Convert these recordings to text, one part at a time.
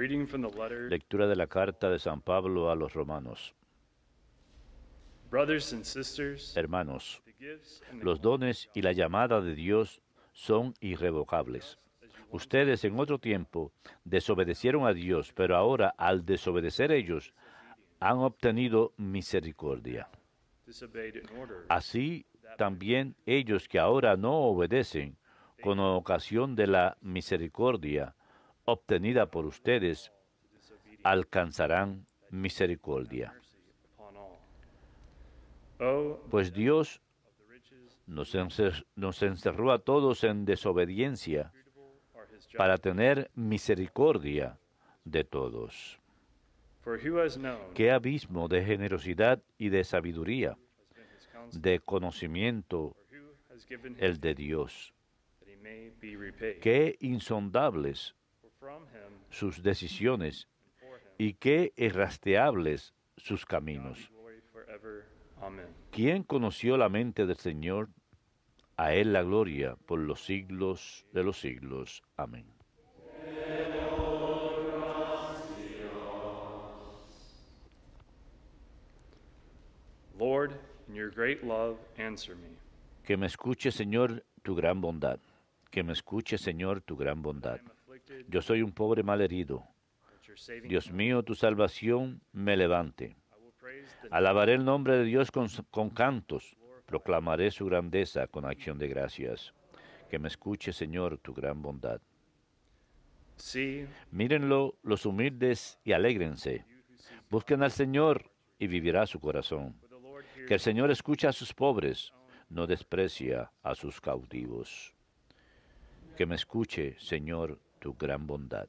Lectura de la carta de San Pablo a los romanos. Hermanos, los dones y la llamada de Dios son irrevocables. Ustedes en otro tiempo desobedecieron a Dios, pero ahora al desobedecer ellos han obtenido misericordia. Así también ellos que ahora no obedecen, con ocasión de la misericordia, obtenida por ustedes, alcanzarán misericordia. Pues Dios nos, encerró a todos en desobediencia para tener misericordia de todos. Qué abismo de generosidad y de sabiduría, de conocimiento el de Dios. Qué insondables sus decisiones y qué errasteables sus caminos. Quien conoció la mente del Señor? A Él la gloria por los siglos de los siglos. Amén. Que me escuche, Señor, tu gran bondad. Que me escuche, Señor, tu gran bondad. Yo soy un pobre malherido. Dios mío, tu salvación me levante. Alabaré el nombre de Dios con, cantos. Proclamaré su grandeza con acción de gracias. Que me escuche, Señor, tu gran bondad. Mírenlo los humildes y alégrense. Busquen al Señor y vivirá su corazón. Que el Señor escuche a sus pobres, no desprecia a sus cautivos. Que me escuche, Señor, tu gran bondad.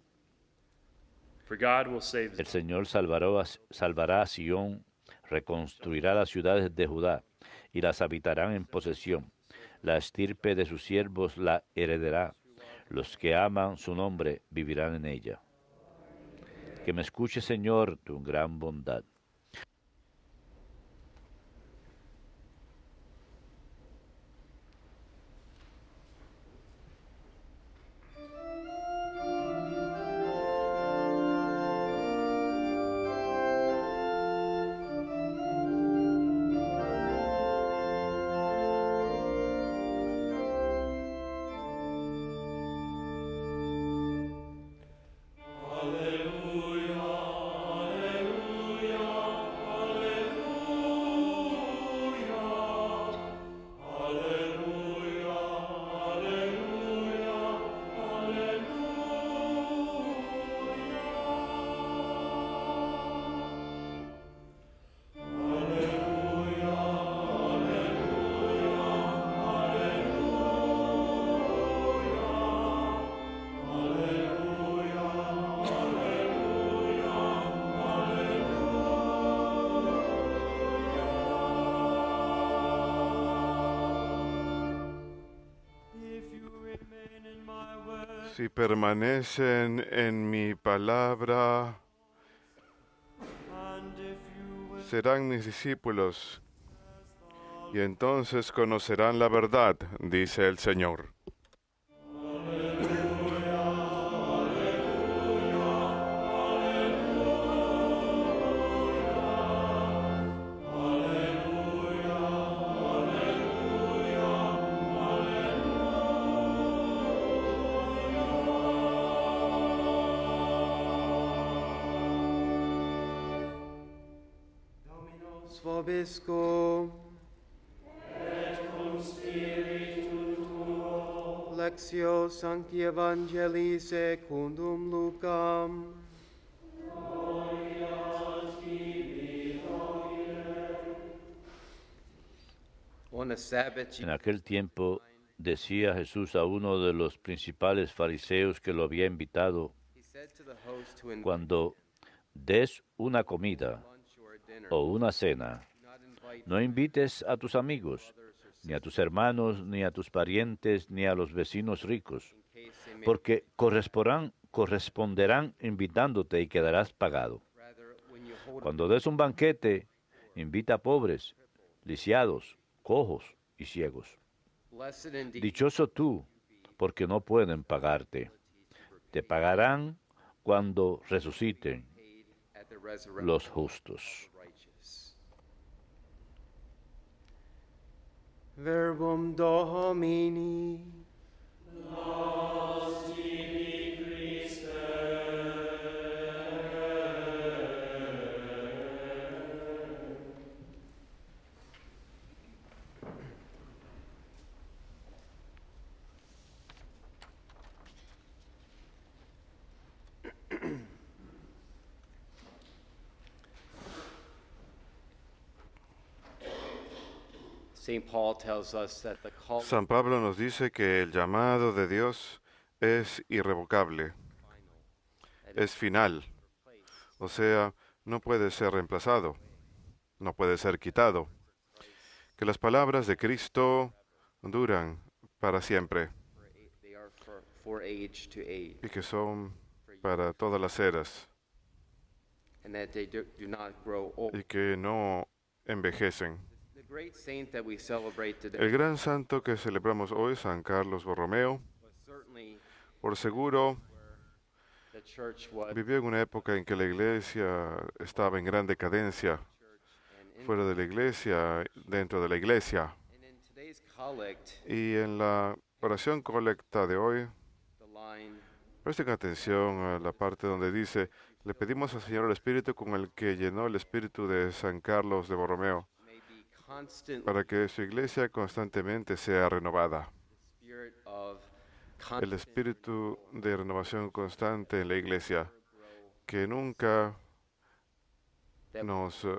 El Señor salvará, a Sion, reconstruirá las ciudades de Judá y las habitarán en posesión. La estirpe de sus siervos la heredará. Los que aman su nombre vivirán en ella. Que me escuche, Señor, tu gran bondad. Si permanecen en mi palabra, serán mis discípulos y entonces conocerán la verdad, dice el Señor. secundum Lucam. En aquel tiempo decía Jesús a uno de los principales fariseos que lo había invitado, cuando des una comida o una cena. No invites a tus amigos, ni a tus hermanos, ni a tus parientes, ni a los vecinos ricos, porque corresponderán, invitándote y quedarás pagado. Cuando des un banquete, invita a pobres, lisiados, cojos y ciegos. Dichoso tú, porque no pueden pagarte. Te pagarán cuando resuciten los justos. verbum Domini. San Pablo nos dice que el llamado de Dios es irrevocable, es final, o sea, no puede ser reemplazado, no puede ser quitado, que las palabras de Cristo duran para siempre y que son para todas las eras y que no envejecen el gran santo que celebramos hoy, San Carlos Borromeo, por seguro vivió en una época en que la iglesia estaba en gran decadencia, fuera de la iglesia, dentro de la iglesia. Y en la oración colecta de hoy, presten atención a la parte donde dice, le pedimos al Señor el Espíritu con el que llenó el Espíritu de San Carlos de Borromeo para que su iglesia constantemente sea renovada. El espíritu de renovación constante en la iglesia, que nunca nos eh,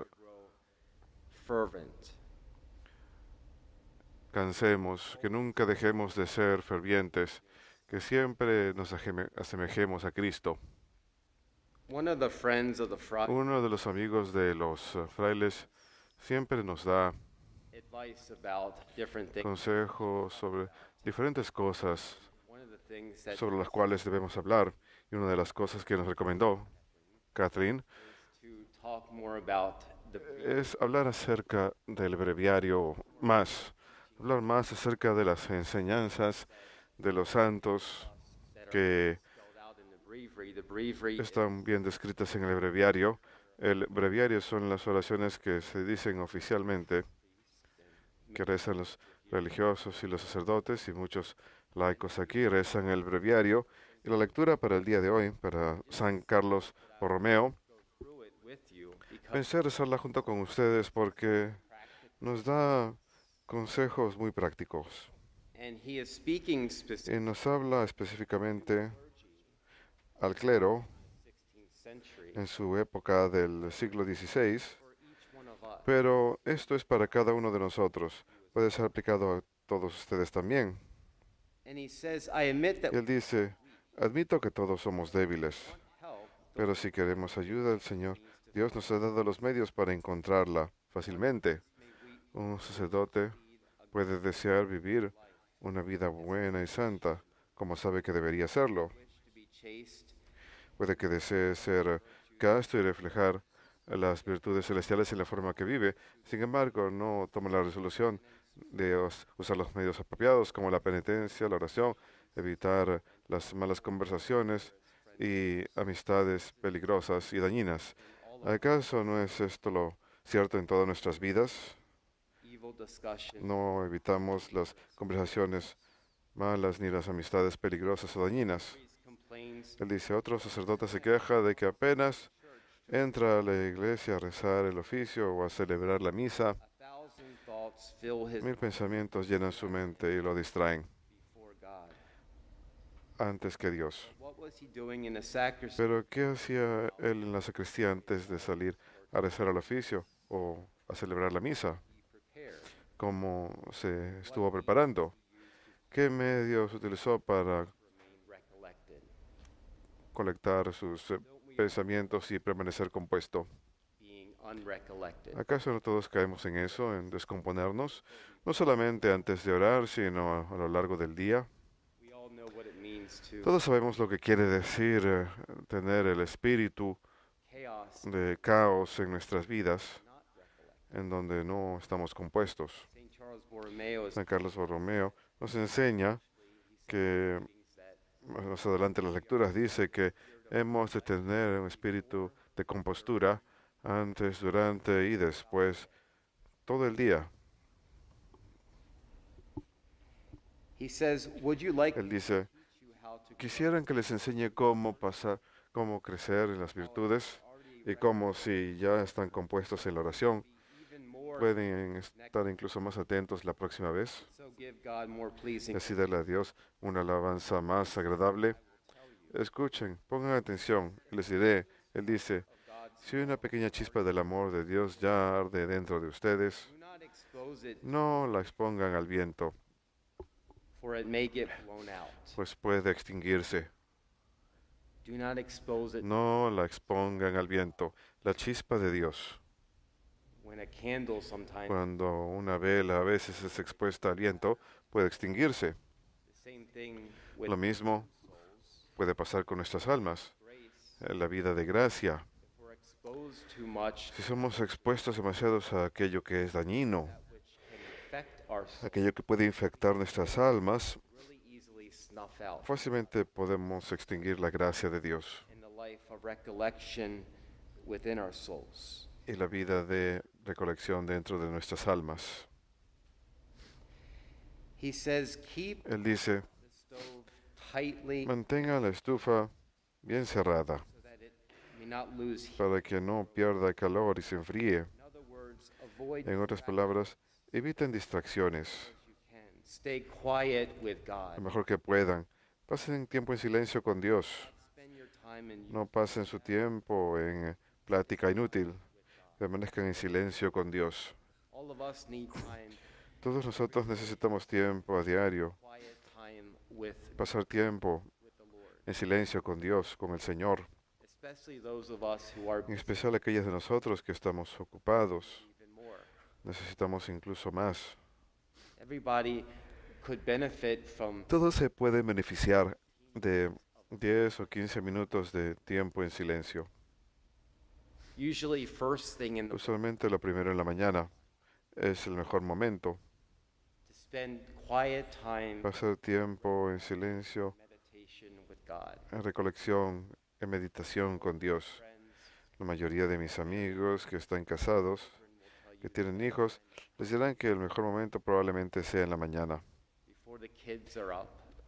cansemos, que nunca dejemos de ser fervientes, que siempre nos asemejemos a Cristo. Uno de los amigos de los eh, frailes siempre nos da consejos sobre diferentes cosas sobre las cuales debemos hablar. Y una de las cosas que nos recomendó Catherine es hablar acerca del breviario más, hablar más acerca de las enseñanzas de los santos que están bien descritas en el breviario el breviario son las oraciones que se dicen oficialmente, que rezan los religiosos y los sacerdotes y muchos laicos aquí rezan el breviario. Y la lectura para el día de hoy, para San Carlos Borromeo, pensé rezarla junto con ustedes porque nos da consejos muy prácticos. Y nos habla específicamente al clero en su época del siglo XVI, pero esto es para cada uno de nosotros. Puede ser aplicado a todos ustedes también. él dice, admito que todos somos débiles, pero si queremos ayuda del Señor, Dios nos ha dado los medios para encontrarla fácilmente. Un sacerdote puede desear vivir una vida buena y santa, como sabe que debería hacerlo Puede que desee ser casto y reflejar las virtudes celestiales en la forma que vive. Sin embargo, no toma la resolución de usar los medios apropiados como la penitencia, la oración, evitar las malas conversaciones y amistades peligrosas y dañinas. ¿Acaso no es esto lo cierto en todas nuestras vidas? No evitamos las conversaciones malas ni las amistades peligrosas o dañinas. Él dice, otro sacerdote se queja de que apenas entra a la iglesia a rezar el oficio o a celebrar la misa, mil pensamientos llenan su mente y lo distraen antes que Dios. Pero ¿qué hacía él en la sacristía antes de salir a rezar el oficio o a celebrar la misa? ¿Cómo se estuvo preparando? ¿Qué medios utilizó para colectar sus eh, pensamientos y permanecer compuesto. ¿Acaso no todos caemos en eso, en descomponernos? No solamente antes de orar, sino a, lo largo del día. Todos sabemos lo que quiere decir eh, tener el espíritu de caos en nuestras vidas, en donde no estamos compuestos. San Carlos Borromeo nos enseña que más adelante las lecturas dice que hemos de tener un espíritu de compostura antes, durante y después, todo el día. Él dice, quisieran que les enseñe cómo pasar, cómo crecer en las virtudes y cómo si ya están compuestos en la oración, pueden estar incluso más atentos la próxima vez. Así a Dios una alabanza más agradable. Escuchen, pongan atención, les diré, Él dice, si una pequeña chispa del amor de Dios ya arde dentro de ustedes, no la expongan al viento, pues puede extinguirse. No la expongan al viento, la chispa de Dios. Cuando una vela a veces es expuesta al viento, puede extinguirse. Lo mismo puede pasar con nuestras almas. La vida de gracia. Si somos expuestos demasiados a aquello que es dañino, aquello que puede infectar nuestras almas, fácilmente podemos extinguir la gracia de Dios y la vida de recolección dentro de nuestras almas. Él dice, mantenga la estufa bien cerrada para que no pierda calor y se enfríe. En otras palabras, eviten distracciones. Lo mejor que puedan. Pasen tiempo en silencio con Dios. No pasen su tiempo en plática inútil permanezcan en silencio con Dios. Todos nosotros necesitamos tiempo a diario, pasar tiempo en silencio con Dios, con el Señor, en especial aquellas de nosotros que estamos ocupados. Necesitamos incluso más. Todos se pueden beneficiar de 10 o 15 minutos de tiempo en silencio. Usualmente lo primero en la mañana es el mejor momento. Pasar tiempo en silencio, en recolección, en meditación con Dios. La mayoría de mis amigos que están casados, que tienen hijos, les dirán que el mejor momento probablemente sea en la mañana,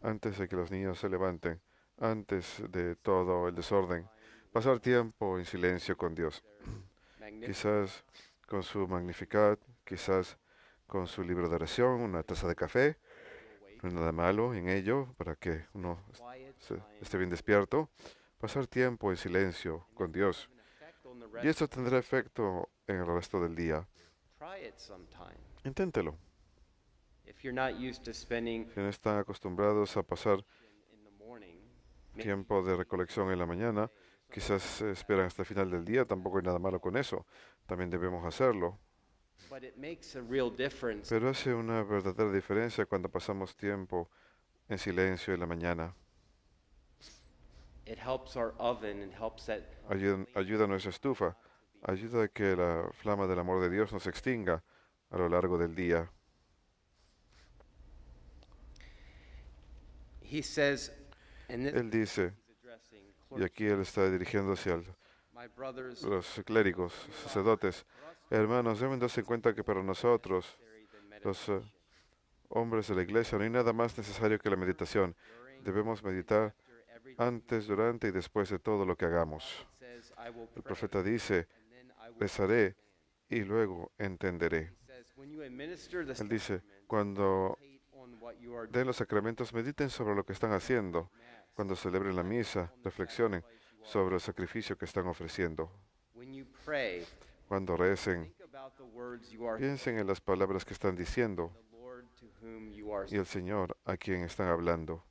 antes de que los niños se levanten, antes de todo el desorden pasar tiempo en silencio con Dios. Quizás con su Magnificat, quizás con su libro de oración, una taza de café. No hay nada malo en ello para que uno esté bien despierto. Pasar tiempo en silencio con Dios. Y eso tendrá efecto en el resto del día. Inténtelo. Si no están acostumbrados a pasar tiempo de recolección en la mañana, Quizás esperan hasta el final del día, tampoco hay nada malo con eso. También debemos hacerlo. Pero hace una verdadera diferencia cuando pasamos tiempo en silencio en la mañana. Ayuda, a nuestra estufa, ayuda a que la flama del amor de Dios nos extinga a lo largo del día. Él dice, y aquí él está dirigiendo hacia los clérigos, sacerdotes. Hermanos, deben darse cuenta que para nosotros, los eh, hombres de la iglesia, no hay nada más necesario que la meditación. Debemos meditar antes, durante y después de todo lo que hagamos. El profeta dice, rezaré y luego entenderé. Él dice, cuando den los sacramentos, mediten sobre lo que están haciendo. Cuando celebren la misa, reflexionen sobre el sacrificio que están ofreciendo. Cuando recen, piensen en las palabras que están diciendo y el Señor a quien están hablando.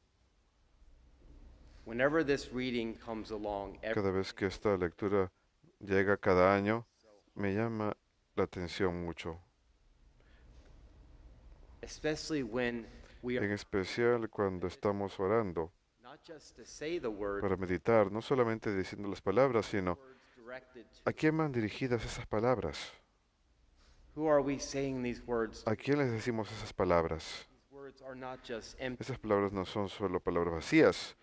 Cada vez que esta lectura llega cada año, me llama la atención mucho en especial cuando estamos orando, para meditar, no solamente diciendo las palabras, sino a quién van dirigidas esas palabras. ¿A quién les decimos esas palabras? Esas palabras no son solo palabras vacías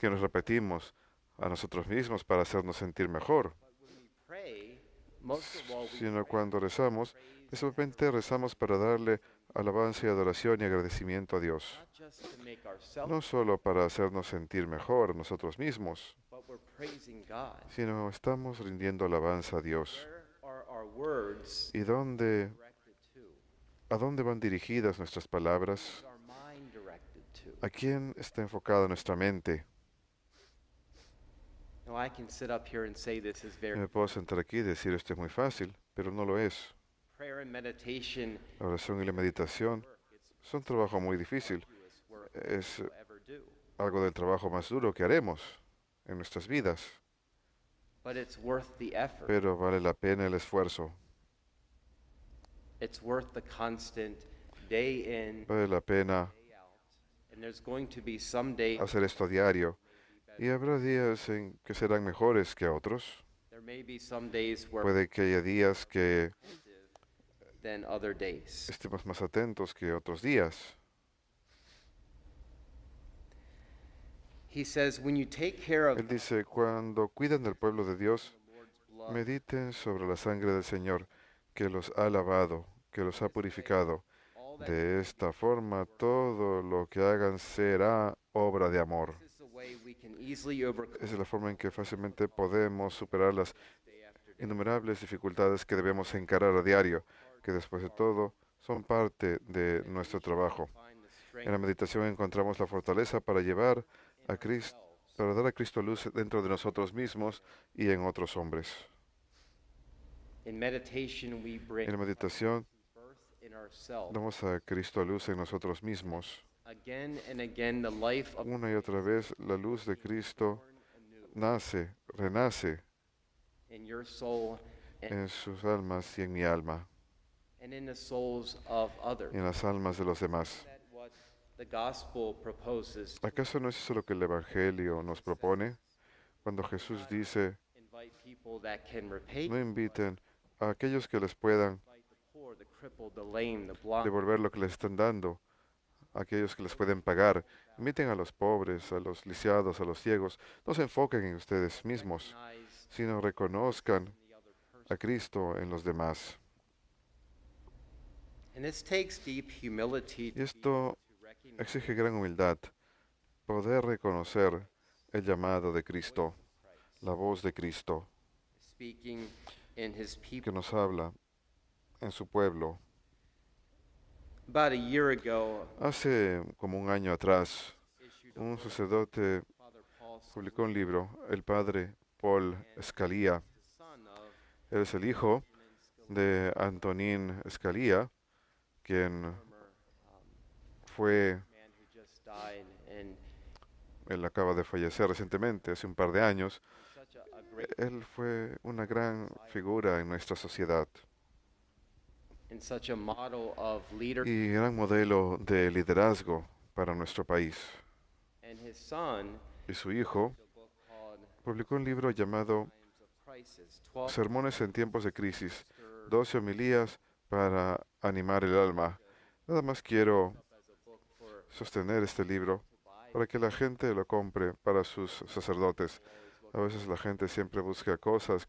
que nos repetimos a nosotros mismos para hacernos sentir mejor, sino cuando rezamos, de repente rezamos para darle alabanza y adoración y agradecimiento a Dios. No solo para hacernos sentir mejor nosotros mismos, sino estamos rindiendo alabanza a Dios. ¿Y dónde, a dónde van dirigidas nuestras palabras? ¿A quién está enfocada nuestra mente? Me puedo sentar aquí y decir esto es muy fácil, pero no lo es. La oración y la meditación son trabajo muy difícil. Es algo del trabajo más duro que haremos en nuestras vidas. Pero vale la pena el esfuerzo. Vale la pena hacer esto a diario. Y habrá días en que serán mejores que otros. Puede que haya días que Estemos pues, más atentos que otros días. Él dice, cuando cuidan del pueblo de Dios, mediten sobre la sangre del Señor, que los ha lavado, que los ha purificado. De esta forma, todo lo que hagan será obra de amor. Esa es la forma en que fácilmente podemos superar las innumerables dificultades que debemos encarar a diario, que después de todo son parte de nuestro trabajo. En la meditación encontramos la fortaleza para llevar a Cristo, para dar a Cristo luz dentro de nosotros mismos y en otros hombres. En la meditación damos a Cristo luz en nosotros mismos. Una y otra vez la luz de Cristo nace, renace en sus almas y en mi alma en las almas de los demás. ¿Acaso no es eso lo que el Evangelio nos propone? Cuando Jesús dice, no inviten a aquellos que les puedan devolver lo que les están dando, a aquellos que les pueden pagar. Inviten a los pobres, a los lisiados, a los ciegos. No se enfoquen en ustedes mismos, sino reconozcan a Cristo en los demás. Y esto exige gran humildad, poder reconocer el llamado de Cristo, la voz de Cristo, que nos habla en su pueblo. Hace como un año atrás, un sacerdote publicó un libro, el padre Paul Scalia. Él es el hijo de Antonín Scalia, quien fue, él acaba de fallecer recientemente, hace un par de años, él fue una gran figura en nuestra sociedad y gran modelo de liderazgo para nuestro país. Y su hijo publicó un libro llamado Sermones en tiempos de crisis, 12 homilías para animar el alma. Nada más quiero sostener este libro para que la gente lo compre para sus sacerdotes. A veces la gente siempre busca cosas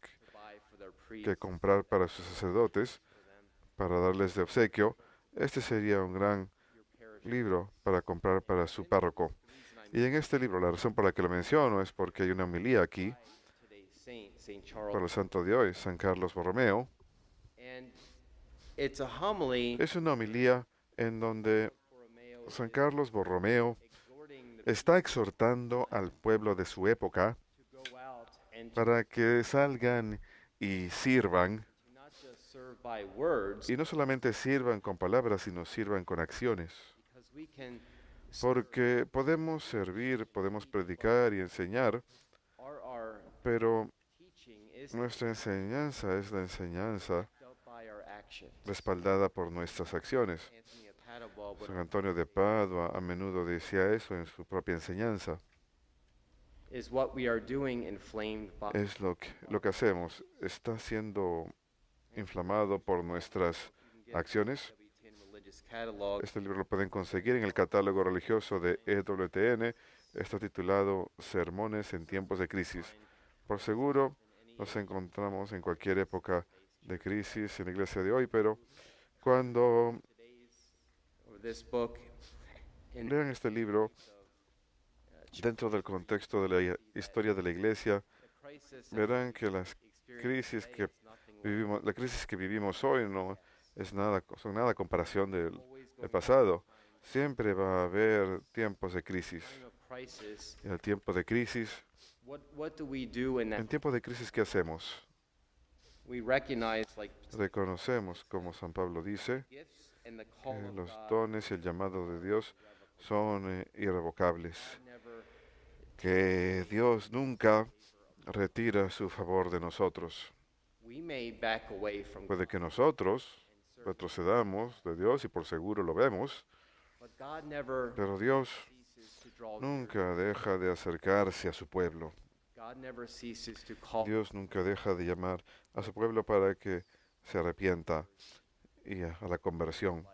que, comprar para sus sacerdotes, para darles de obsequio. Este sería un gran libro para comprar para su párroco. Y en este libro, la razón por la que lo menciono es porque hay una homilía aquí por el santo de hoy, San Carlos Borromeo, es una homilía en donde San Carlos Borromeo está exhortando al pueblo de su época para que salgan y sirvan, y no solamente sirvan con palabras, sino sirvan con acciones. Porque podemos servir, podemos predicar y enseñar, pero nuestra enseñanza es la enseñanza respaldada por nuestras acciones. San Antonio de Padua a menudo decía eso en su propia enseñanza. Es lo que, lo que hacemos. Está siendo inflamado por nuestras acciones. Este libro lo pueden conseguir en el catálogo religioso de EWTN. Está titulado Sermones en tiempos de crisis. Por seguro, nos encontramos en cualquier época de crisis en la iglesia de hoy, pero cuando lean este libro dentro del contexto de la historia de la iglesia, verán que las crisis que vivimos, la crisis que vivimos hoy no es nada, son nada comparación del, pasado. Siempre va a haber tiempos de crisis. Y el tiempo de crisis, en tiempo de crisis, ¿qué hacemos? Reconocemos, como San Pablo dice, que los dones y el llamado de Dios son eh, irrevocables, que Dios nunca retira su favor de nosotros. Puede que nosotros retrocedamos de Dios y por seguro lo vemos, pero Dios nunca deja de acercarse a su pueblo. Dios nunca deja de llamar a su pueblo para que se arrepienta y a la conversión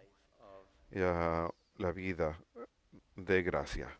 y a la vida de gracia.